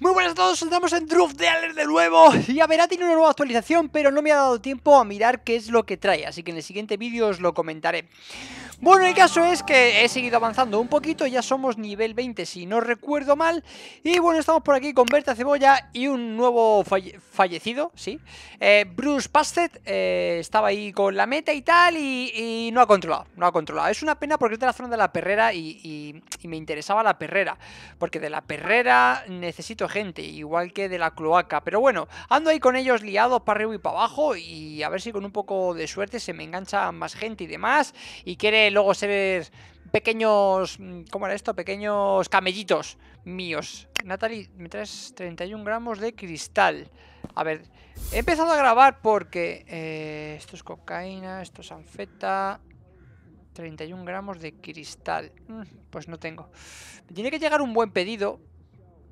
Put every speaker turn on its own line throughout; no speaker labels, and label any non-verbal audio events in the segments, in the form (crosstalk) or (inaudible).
Muy buenas a todos, estamos en de Aller de nuevo Y a verá, tiene una nueva actualización, pero no me ha dado tiempo a mirar qué es lo que trae Así que en el siguiente vídeo os lo comentaré bueno, el caso es que he seguido avanzando un poquito, ya somos nivel 20 si no recuerdo mal. Y bueno, estamos por aquí con Berta Cebolla y un nuevo fallecido, sí. Eh, Bruce Pastet eh, estaba ahí con la meta y tal y, no ha controlado, no ha controlado. Es una pena porque es de la zona de la perrera y, y me interesaba la perrera. Porque de la perrera necesito gente, igual que de la cloaca. Pero bueno, ando ahí con ellos liados para arriba y para abajo y a ver si con un poco de suerte se me engancha más gente y demás y quiere luego se pequeños. Mm, ¿Cómo era esto? Pequeños camellitos míos. Natalie, me traes 31 gramos de cristal. A ver, he empezado a grabar porque. Eh, esto es cocaína, esto es anfeta. 31 gramos de cristal. Mm, pues no tengo. Tiene que llegar un buen pedido.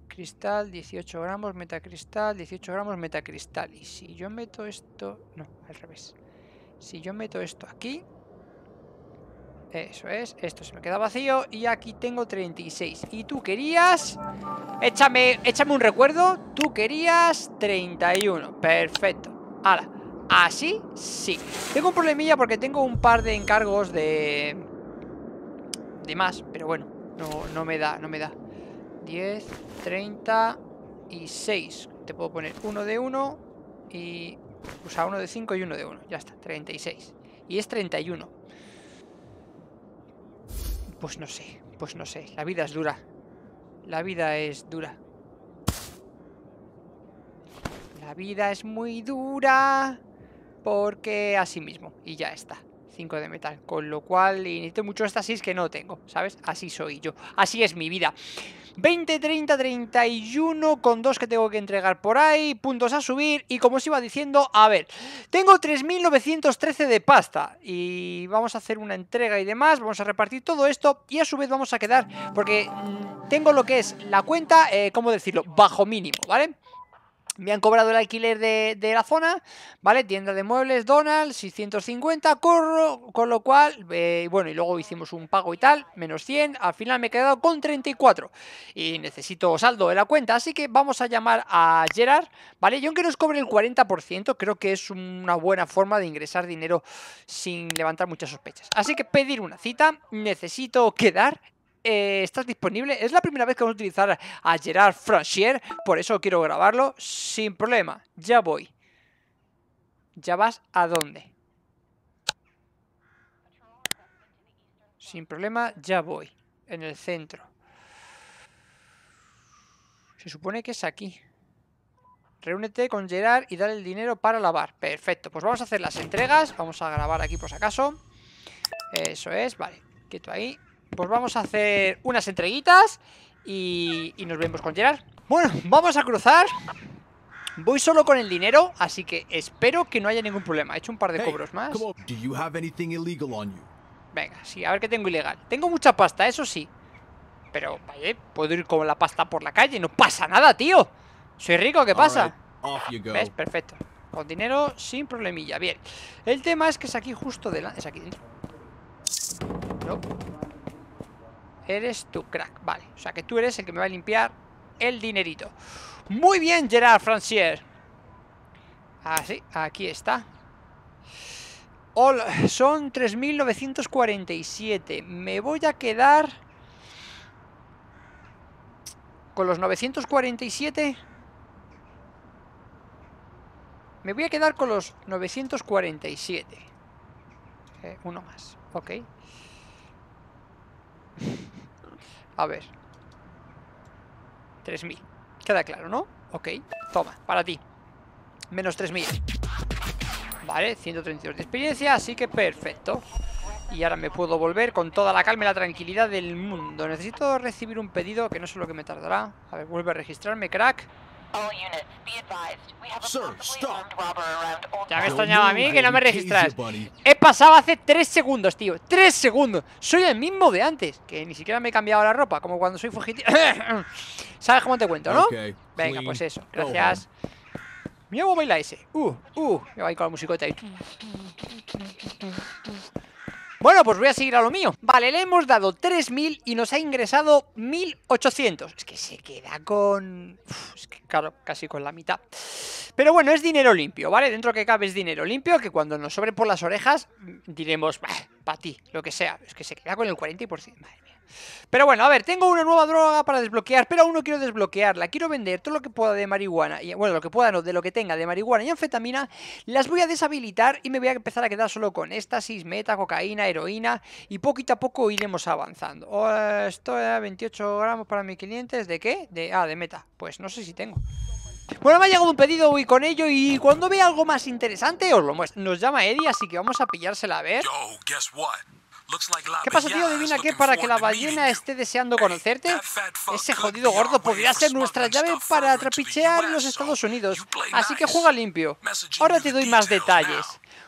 Cristal, 18 gramos, metacristal, 18 gramos, metacristal. Y si yo meto esto... No, al revés. Si yo meto esto aquí, eso es, esto se me queda vacío Y aquí tengo 36 Y tú querías... Échame, échame un recuerdo Tú querías 31 Perfecto Ahora, así sí Tengo un problemilla porque tengo un par de encargos de... De más, pero bueno No, no me da, no me da 10, 30 y 6 Te puedo poner uno de uno Y... O sea, uno de 5 y uno de 1 Ya está, 36 Y es 31 pues no sé, pues no sé. La vida es dura. La vida es dura. La vida es muy dura porque así mismo. Y ya está de metal, con lo cual mucho, mucho estas es que no tengo, ¿sabes? Así soy yo, así es mi vida. 20, 30, 31, con dos que tengo que entregar por ahí, puntos a subir, y como os iba diciendo, a ver, tengo 3.913 de pasta, y vamos a hacer una entrega y demás, vamos a repartir todo esto, y a su vez vamos a quedar, porque mm, tengo lo que es la cuenta, eh, ¿cómo decirlo? Bajo mínimo, ¿vale? Me han cobrado el alquiler de, la zona, ¿vale? Tienda de muebles, Donald, 650, corro, con lo cual, eh, bueno, y luego hicimos un pago y tal, menos 100, al final me he quedado con 34 y necesito saldo de la cuenta, así que vamos a llamar a Gerard, ¿vale? Yo aunque nos cobre el 40%, creo que es una buena forma de ingresar dinero sin levantar muchas sospechas. Así que pedir una cita, necesito quedar eh, estás disponible. Es la primera vez que vamos a utilizar a Gerard Franchier por eso quiero grabarlo sin problema. Ya voy. ¿Ya vas a dónde? Sin problema, ya voy. En el centro. Se supone que es aquí. Reúnete con Gerard y dale el dinero para lavar. Perfecto, pues vamos a hacer las entregas. Vamos a grabar aquí por si acaso. Eso es, vale. Quieto ahí pues vamos a hacer unas entreguitas y, nos vemos con Gerard. Bueno, vamos a cruzar. Voy solo con el dinero, así que espero que no haya ningún problema. He hecho un par de cobros más. Venga, sí, a ver qué tengo ilegal. Tengo mucha pasta, eso sí. Pero, vaya, puedo ir con la pasta por la calle, no pasa nada, tío. Soy rico, ¿qué pasa? ¿Ves? Perfecto. Con dinero sin problemilla. Bien. El tema es que es aquí justo delante. Es aquí No. Eres tu crack, vale. O sea que tú eres el que me va a limpiar el dinerito. Muy bien, Gerard Francier. Así, ah, aquí está. son 3.947. Me voy a quedar... Con los 947... Me voy a quedar con los 947. Eh, uno más, ok. A ver. 3.000. Queda claro, ¿no? Ok, toma, para ti. Menos 3.000. Vale, 132 de experiencia, así que perfecto. Y ahora me puedo volver con toda la calma y la tranquilidad del mundo. Necesito recibir un pedido, que no sé lo que me tardará. A ver, vuelve a registrarme, crack. Ya me extrañaba a mí que no me registras. He pasado hace 3 segundos, tío. 3 segundos. Soy el mismo de antes. Que ni siquiera me he cambiado la ropa. Como cuando soy fugitivo. (coughs) ¿Sabes cómo te cuento, no? Venga, pues eso. Gracias. mi nuevo baila ese. Uh, uh. Me voy con la musicota ahí. Bueno, pues voy a seguir a lo mío. Vale, le hemos dado 3.000 y nos ha ingresado 1.800. Es que se queda con... es que claro, casi con la mitad. Pero bueno, es dinero limpio, ¿vale? Dentro que cabe es dinero limpio, que cuando nos sobre por las orejas diremos, para ti, lo que sea. Es que se queda con el 40%. Madre mía. Pero bueno, a ver, tengo una nueva droga para desbloquear, pero aún no quiero desbloquearla. Quiero vender todo lo que pueda de marihuana, y, bueno, lo que pueda, no, de lo que tenga de marihuana y anfetamina, las voy a deshabilitar y me voy a empezar a quedar solo con éxtasis, meta, cocaína, heroína y poquito a poco iremos avanzando. Oh, esto es 28 gramos para mis clientes, ¿de qué? De, ah, de meta. Pues no sé si tengo. Bueno, me ha llegado un pedido hoy con ello y cuando vea algo más interesante os lo muestro. Nos llama Eddie, así que vamos a pillársela a ver. Yo, ¿Qué pasa, tío? Adivina qué para que la ballena esté deseando conocerte. Ese jodido gordo podría ser nuestra llave para trapichear los Estados Unidos. Así que juega limpio. Ahora te doy más detalles.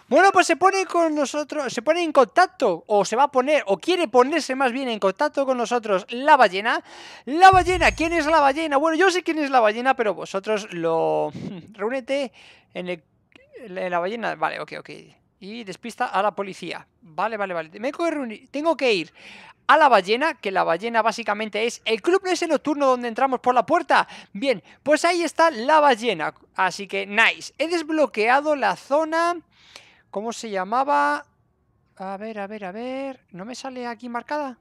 Bueno, pues se pone con nosotros, se pone en contacto, o se va a poner, o quiere ponerse más bien en contacto con nosotros la ballena. La ballena, ¿quién es la ballena? Bueno, yo sé quién es la ballena, pero vosotros lo. (laughs) Reúnete en, en la ballena. Vale, ok, ok. Y despista a la policía. Vale, vale, vale. tengo que, tengo que ir a la ballena, que la ballena básicamente es el club ese nocturno donde entramos por la puerta. Bien, pues ahí está la ballena. Así que, nice. He desbloqueado la zona... ¿Cómo se llamaba? A ver, a ver, a ver... ¿No me sale aquí marcada?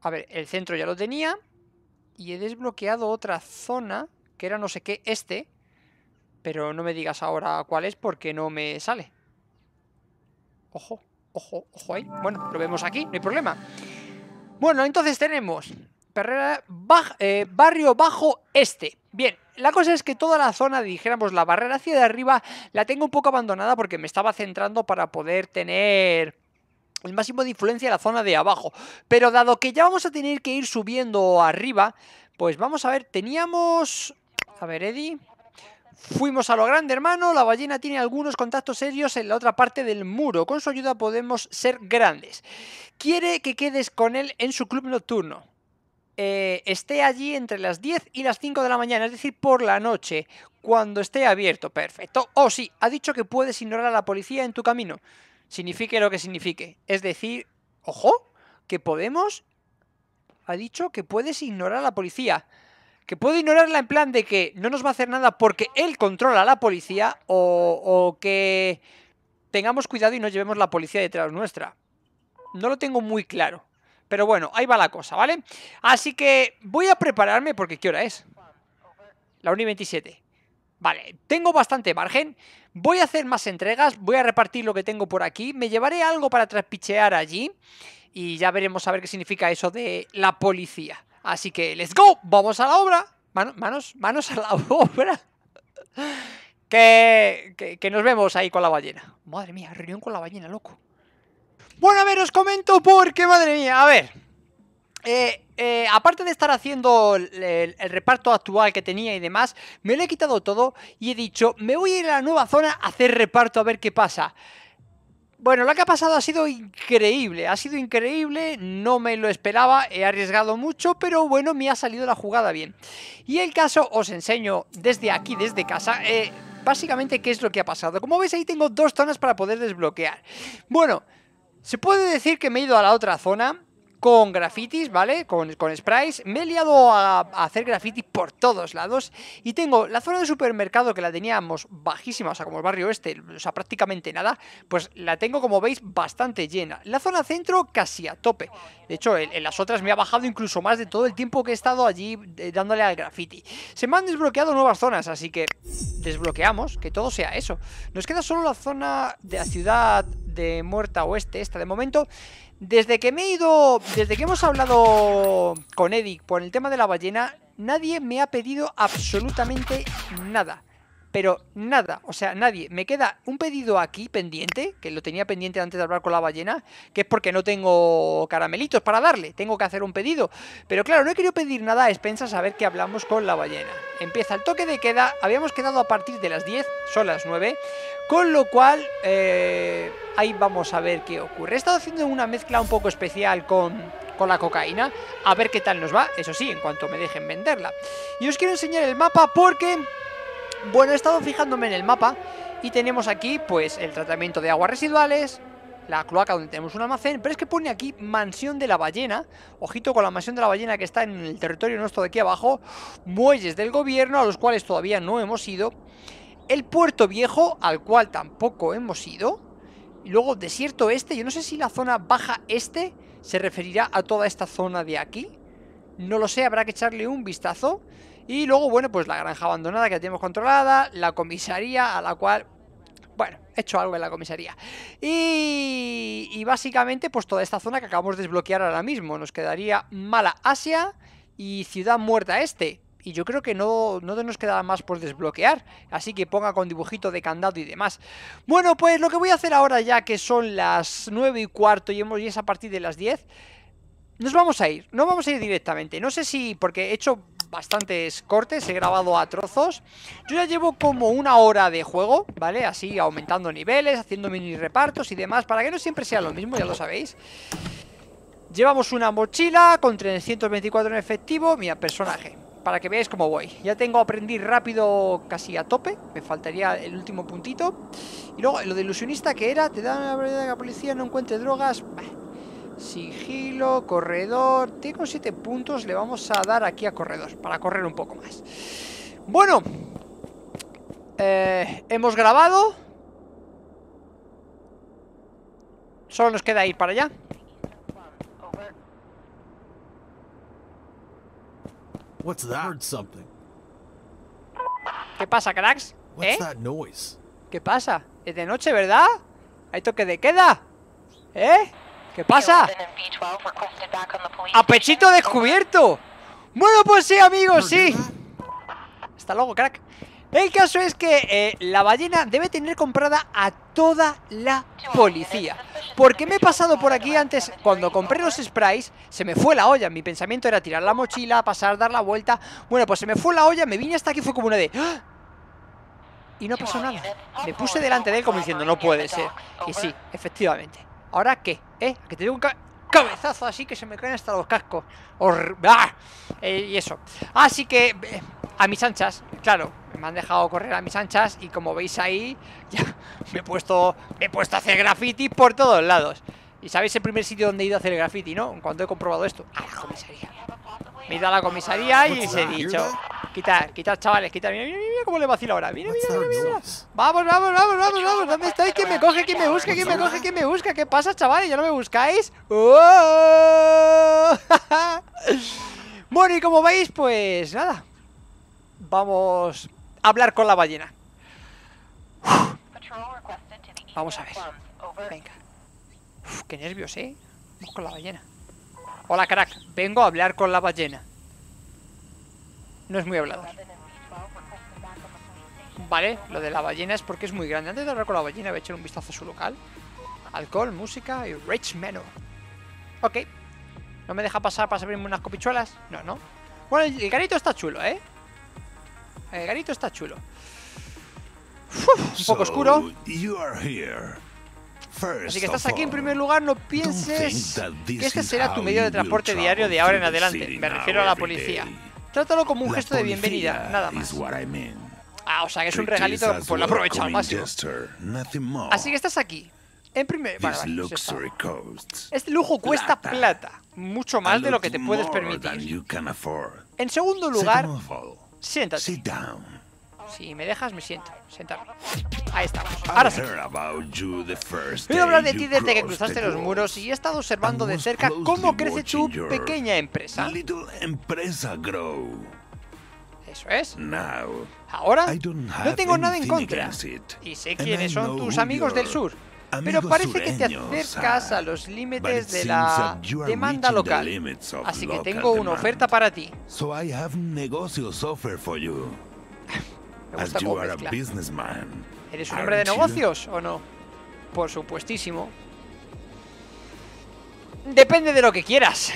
A ver, el centro ya lo tenía. Y he desbloqueado otra zona, que era no sé qué, este... Pero no me digas ahora cuál es porque no me sale. Ojo, ojo, ojo ahí. Bueno, lo vemos aquí, no hay problema. Bueno, entonces tenemos eh, Barrio Bajo Este. Bien, la cosa es que toda la zona, dijéramos, la barrera hacia de arriba, la tengo un poco abandonada porque me estaba centrando para poder tener el máximo de influencia en la zona de abajo. Pero dado que ya vamos a tener que ir subiendo arriba, pues vamos a ver, teníamos... A ver, Eddie... Fuimos a lo grande, hermano. La ballena tiene algunos contactos serios en la otra parte del muro. Con su ayuda podemos ser grandes. Quiere que quedes con él en su club nocturno. Eh, esté allí entre las 10 y las 5 de la mañana, es decir, por la noche, cuando esté abierto. Perfecto. Oh, sí, ha dicho que puedes ignorar a la policía en tu camino. Signifique lo que signifique. Es decir, ojo, que podemos... Ha dicho que puedes ignorar a la policía que puedo ignorarla en plan de que no nos va a hacer nada porque él controla la policía o, que tengamos cuidado y no llevemos la policía detrás nuestra. No lo tengo muy claro. Pero bueno, ahí va la cosa, ¿vale? Así que voy a prepararme porque ¿qué hora es? La 1 y 27. Vale, tengo bastante margen. Voy a hacer más entregas, voy a repartir lo que tengo por aquí. Me llevaré algo para traspichear allí. Y ya veremos a ver qué significa eso de la policía. Así que, let's go, vamos a la obra. manos, manos a la (laughs) obra. Que, que, nos vemos ahí con la ballena. Madre mía, reunión con la ballena, loco. Bueno, a ver, os comento porque, madre mía, a ver. Eh, eh, aparte de estar haciendo el, el, reparto actual que tenía y demás, me lo he quitado todo y he dicho, me voy a ir a la nueva zona a hacer reparto a ver qué pasa. Bueno, lo que ha pasado ha sido increíble, ha sido increíble, no me lo esperaba, he arriesgado mucho, pero bueno, me ha salido la jugada bien. Y el caso os enseño desde aquí, desde casa, eh, básicamente qué es lo que ha pasado. Como veis ahí tengo dos zonas para poder desbloquear. Bueno, se puede decir que me he ido a la otra zona, con grafitis, ¿vale? Con, con Me he liado a, hacer grafitis por todos lados y tengo la zona de supermercado que la teníamos bajísima, o sea, como el barrio este, o sea, prácticamente nada, pues la tengo, como veis, bastante llena. La zona centro casi a tope. De hecho, en, las otras me ha bajado incluso más de todo el tiempo que he estado allí eh, dándole al graffiti. Se me han desbloqueado nuevas zonas, así que desbloqueamos, que todo sea eso. Nos queda solo la zona de la ciudad de Muerta Oeste, esta de momento. Desde que me he ido, desde que hemos hablado con Edic por el tema de la ballena, nadie me ha pedido absolutamente nada pero nada, o sea, nadie. Me queda un pedido aquí pendiente, que lo tenía pendiente antes de hablar con la ballena, que es porque no tengo caramelitos para darle, tengo que hacer un pedido. Pero claro, no he querido pedir nada a expensas a ver que hablamos con la ballena. Empieza el toque de queda, habíamos quedado a partir de las 10, son las 9, con lo cual eh, ahí vamos a ver qué ocurre. He estado haciendo una mezcla un poco especial con con la cocaína, a ver qué tal nos va, eso sí, en cuanto me dejen venderla. Y os quiero enseñar el mapa porque bueno, he estado fijándome en el mapa y tenemos aquí pues el tratamiento de aguas residuales, la cloaca donde tenemos un almacén, pero es que pone aquí mansión de la ballena, ojito con la mansión de la ballena que está en el territorio nuestro de aquí abajo, muelles del gobierno a los cuales todavía no hemos ido, el puerto viejo al cual tampoco hemos ido, y luego desierto este, yo no sé si la zona baja este se referirá a toda esta zona de aquí, no lo sé, habrá que echarle un vistazo, y luego, bueno, pues la granja abandonada que la tenemos controlada, la comisaría a la cual, bueno, he hecho algo en la comisaría. Y, y básicamente, pues toda esta zona que acabamos de desbloquear ahora mismo. Nos quedaría Mala Asia y Ciudad Muerta Este, y yo creo que no, no nos quedará más por desbloquear, así que ponga con dibujito de candado y demás. Bueno, pues lo que voy a hacer ahora ya que son las 9 y cuarto y, hemos, y es a partir de las 10, nos vamos a ir, no vamos a ir directamente, no sé si, porque he hecho bastantes cortes, he grabado a trozos. Yo ya llevo como una hora de juego, ¿vale? Así, aumentando niveles, haciendo mini repartos y demás, para que no siempre sea lo mismo, ya lo sabéis. Llevamos una mochila con 324 en efectivo, Mira, personaje, para que veáis cómo voy. Ya tengo aprendí rápido casi a tope, me faltaría el último puntito. Y luego, lo de ilusionista que era, te da la verdad que la policía no encuentre drogas... Sigilo, corredor. Tengo 7 puntos. Le vamos a dar aquí a corredor. Para correr un poco más. Bueno. Eh, hemos grabado. Solo nos queda ir para allá. ¿Qué pasa, cracks? ¿Eh? ¿Qué pasa? Es de noche, ¿verdad? ¿Hay toque de queda? ¿Eh? ¿Qué pasa? ¡A pechito descubierto! Bueno, pues sí, amigos, sí. Hasta luego, crack. El caso es que eh, la ballena debe tener comprada a toda la policía. Porque me he pasado por aquí antes, cuando compré los sprays, se me fue la olla. Mi pensamiento era tirar la mochila, pasar, dar la vuelta. Bueno, pues se me fue la olla, me vine hasta aquí, fue como una de... ¡Ah! Y no pasó nada. Me puse delante de él como diciendo, no puede ser. Y sí, efectivamente. ¿Ahora qué? ¿Eh? Que te un cabezazo así que se me caen hasta los cascos. Eh, y eso. Así que eh, a mis anchas, claro, me han dejado correr a mis anchas y como veis ahí, (laughs) ya me he puesto, me he puesto a hacer graffiti por todos lados. Y sabéis el primer sitio donde he ido a hacer graffiti, ¿no? Cuando he comprobado esto, a me he ido a la comisaría y se he dicho. Quitar, quitar, chavales, quita Mira, mira, mira cómo le vacila ahora. Mira, mira, mira, mira. Vamos, vamos, vamos, vamos, vamos. ¿Dónde estáis? ¿Quién me coge? ¿Quién me busca? ¿Quién me coge? ¿Quién me busca? ¿Qué pasa, chavales? ¿Ya no me buscáis? ¡Oh! (laughs) bueno, y como veis, pues nada. Vamos a hablar con la ballena. Vamos a ver. Venga. Uf, qué nervios, ¿eh? Vamos con la ballena. Hola, crack. Vengo a hablar con la ballena. No es muy hablado. Vale, lo de la ballena es porque es muy grande. Antes de hablar con la ballena voy a echar un vistazo a su local. Alcohol, música y rich menu. Ok. ¿No me deja pasar para servirme unas copichuelas? No, no. Bueno, el garito está chulo, ¿eh? El garito está chulo. un poco oscuro. Así que estás aquí en primer lugar, no pienses que este será tu medio de transporte diario de ahora en adelante. Me refiero a la policía. Trátalo como un gesto de bienvenida, nada más. Ah, o sea que es un regalito pues lo aprovecha al máximo. Así que estás aquí. En primer lugar, Este lujo cuesta plata, mucho más de lo que te puedes permitir. En segundo lugar, siéntate. Si me dejas, me siento. Sentarme. Ahí estamos. Ahora sí. Quiero hablar de ti desde que cruzaste los muros y he estado observando de cerca cómo crece tu pequeña empresa. Eso es. Ahora no tengo nada en contra. Y sé quiénes son tus amigos del sur. Pero parece que te acercas a los límites de la demanda local. Así que tengo una oferta para ti. ¿Eres un hombre de negocios o no? Por supuestísimo. Depende de lo que quieras.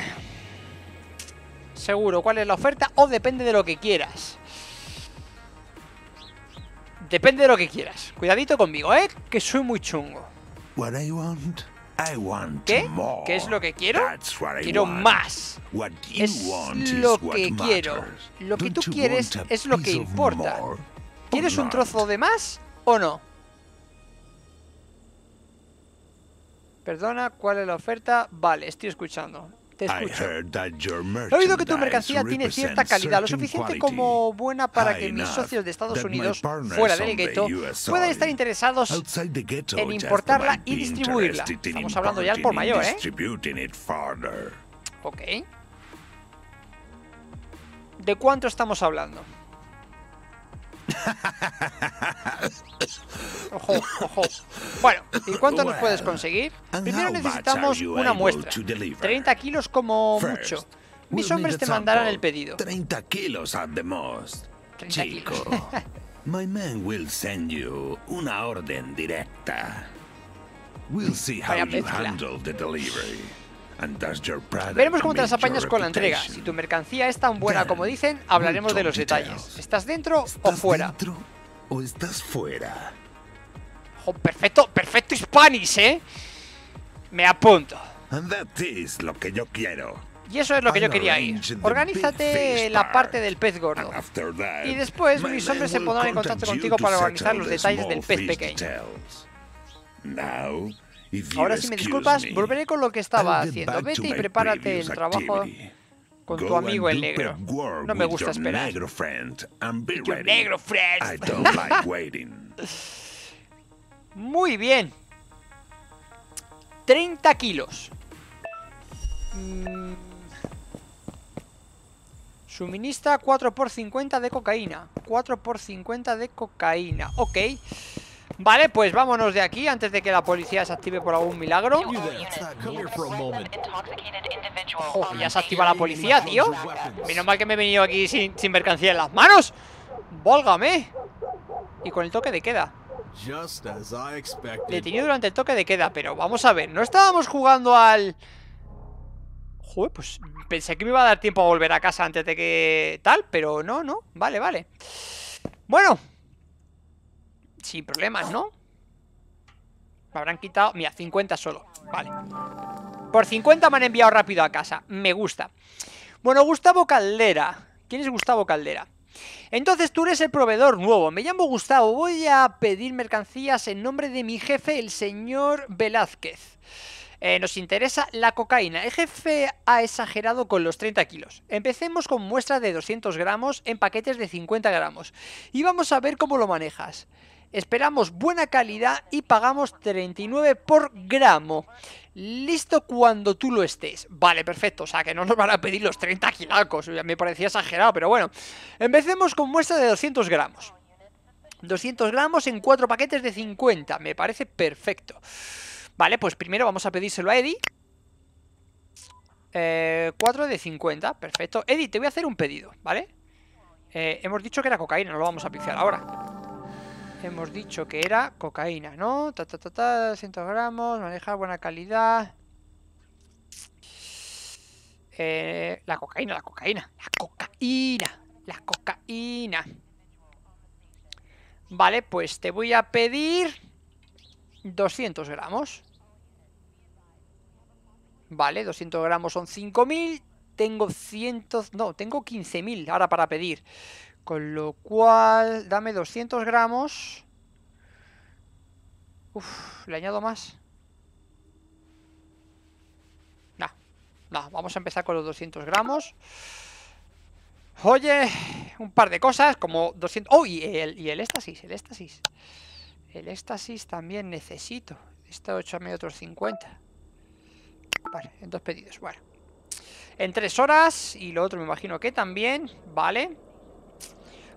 Seguro, cuál es la oferta o depende de lo que quieras. Depende de lo que quieras. Cuidadito conmigo, ¿eh? Que soy muy chungo. ¿Qué? ¿Qué es lo que quiero? Quiero más. es lo que quiero. Lo que tú quieres es lo que importa. ¿Quieres un trozo de más o no? Perdona, ¿cuál es la oferta? Vale, estoy escuchando. Te escucho. He oído que tu mercancía tiene cierta calidad, lo suficiente como buena para que mis socios de Estados Unidos, fuera del gueto, puedan estar interesados en importarla y distribuirla. Estamos hablando ya al por mayor, ¿eh? Ok. ¿De cuánto estamos hablando? Ojo, ojo. Bueno, ¿y cuánto nos puedes conseguir? Primero necesitamos una muestra. 30 kilos como mucho. Mis hombres te mandarán el pedido. 30 kilos at the most. Chico. (laughs) My men will send you una orden directa. We'll see how you handle the delivery. Veremos cómo te las apañas con la entrega. Si tu mercancía es tan buena como dicen, hablaremos de los detalles. ¿Estás dentro o fuera? o estás fuera? Oh, perfecto, perfecto hispanis, ¿eh? Me apunto. es lo que yo quiero. Y eso es lo que yo quería ir. Organízate la parte del pez gordo. Y después mis hombres se pondrán en contacto contigo para organizar los detalles del pez pequeño. Ahora, si me disculpas, volveré con lo que estaba haciendo. Vete y prepárate el trabajo con tu amigo el negro. No me gusta esperar. Negro friend, negro friend. (laughs) Muy bien. 30 kilos. Suminista mm. Suministra 4 por 50 de cocaína. 4 por 50 de cocaína. Ok. Vale, pues vámonos de aquí antes de que la policía se active por algún milagro. ya se activa la policía, tío. Menos mal que me he venido aquí sin, sin mercancía en las manos. Válgame. Y con el toque de queda. Detenido durante el toque de queda, pero vamos a ver, no estábamos jugando al... Joder, pues pensé que me iba a dar tiempo a volver a casa antes de que tal, pero no, no, vale, vale. Bueno, sin problemas, ¿no? Me habrán quitado... Mira, 50 solo. Vale. Por 50 me han enviado rápido a casa. Me gusta. Bueno, Gustavo Caldera. ¿Quién es Gustavo Caldera? Entonces tú eres el proveedor nuevo. Me llamo Gustavo. Voy a pedir mercancías en nombre de mi jefe, el señor Velázquez. Eh, nos interesa la cocaína. El jefe ha exagerado con los 30 kilos. Empecemos con muestra de 200 gramos en paquetes de 50 gramos. Y vamos a ver cómo lo manejas. Esperamos buena calidad y pagamos 39 por gramo. Listo cuando tú lo estés. Vale, perfecto. O sea, que no nos van a pedir los 30 kilacos. Me parecía exagerado, pero bueno. Empecemos con muestra de 200 gramos. 200 gramos en 4 paquetes de 50. Me parece perfecto. Vale, pues primero vamos a pedírselo a Eddie. 4 eh, de 50, perfecto. Eddie, te voy a hacer un pedido, ¿vale? Eh, hemos dicho que era cocaína, no lo vamos a piciar ahora. Hemos dicho que era cocaína, ¿no? Ta, ta, ta, ta, 200 gramos, maneja buena calidad. Eh, la cocaína, la cocaína, la cocaína, la cocaína. Vale, pues te voy a pedir 200 gramos. Vale, 200 gramos son 5.000. Tengo 100, No, tengo 15.000 ahora para pedir. Con lo cual, dame 200 gramos. Uf, le añado más. No. No, vamos a empezar con los 200 gramos. Oye, un par de cosas, como 200... ¡Oh! Y el, y el éxtasis, el éxtasis. El éxtasis también necesito. Esto, 8 otros 50. Vale, en dos pedidos, bueno. En tres horas, y lo otro me imagino que también, vale.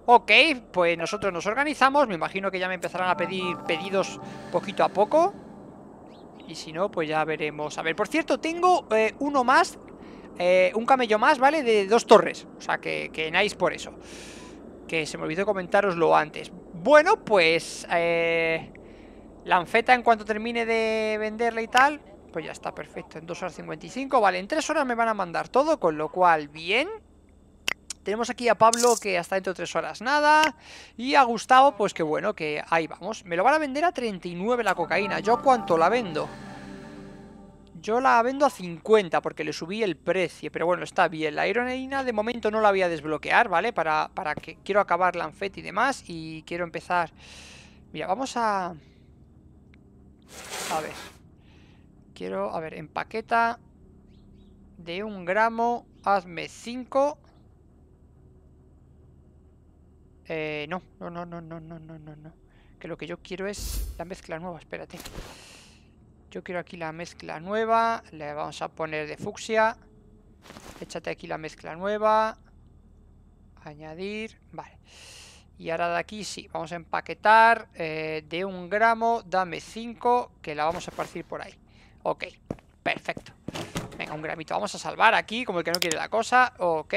Ok, pues nosotros nos organizamos. Me imagino que ya me empezarán a pedir pedidos poquito a poco. Y si no, pues ya veremos. A ver, por cierto, tengo eh, uno más. Eh, un camello más, ¿vale? De dos torres. O sea, que, que nice por eso. Que se me olvidó comentaroslo antes. Bueno, pues... Eh, la anfeta, en cuanto termine de venderla y tal... Pues ya está, perfecto. En 2 horas 55. Vale, en 3 horas me van a mandar todo. Con lo cual, bien... Tenemos aquí a Pablo que hasta dentro de tres horas nada. Y a Gustavo, pues que bueno, que ahí vamos. Me lo van a vender a 39 la cocaína. ¿Yo cuánto la vendo? Yo la vendo a 50 porque le subí el precio, pero bueno, está bien. La heroína de momento no la voy a desbloquear, ¿vale? Para, para que quiero acabar la anfet y demás y quiero empezar... Mira, vamos a... A ver. Quiero, a ver, empaqueta de un gramo, hazme 5 eh, no, no, no, no, no, no, no, no, no. Que lo que yo quiero es la mezcla nueva, espérate. Yo quiero aquí la mezcla nueva. Le vamos a poner de fucsia. Échate aquí la mezcla nueva. Añadir. Vale. Y ahora de aquí sí, vamos a empaquetar eh, de un gramo, dame cinco que la vamos a partir por ahí. Ok, perfecto. Venga, un gramito. Vamos a salvar aquí, como el que no quiere la cosa. Ok.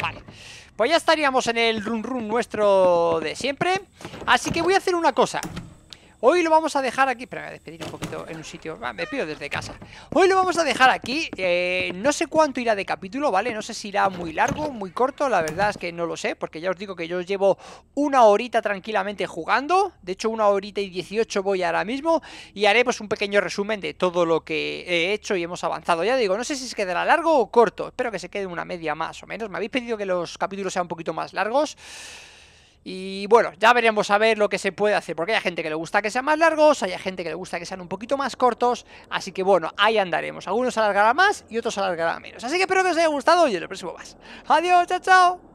Vale, pues ya estaríamos en el run run nuestro de siempre Así que voy a hacer una cosa Hoy lo vamos a dejar aquí. Espera, voy a despedir un poquito en un sitio. me pido desde casa. Hoy lo vamos a dejar aquí. Eh, no sé cuánto irá de capítulo, ¿vale? No sé si irá muy largo, muy corto. La verdad es que no lo sé, porque ya os digo que yo llevo una horita tranquilamente jugando. De hecho, una horita y 18 voy ahora mismo. Y haremos pues, un pequeño resumen de todo lo que he hecho y hemos avanzado. Ya digo, no sé si se quedará largo o corto. Espero que se quede una media más o menos. Me habéis pedido que los capítulos sean un poquito más largos. Y bueno, ya veremos a ver lo que se puede hacer, porque hay gente que le gusta que sean más largos, hay gente que le gusta que sean un poquito más cortos, así que bueno, ahí andaremos. Algunos alargarán más y otros alargarán menos. Así que espero que os haya gustado y en el próximo más. Adiós, chao, chao.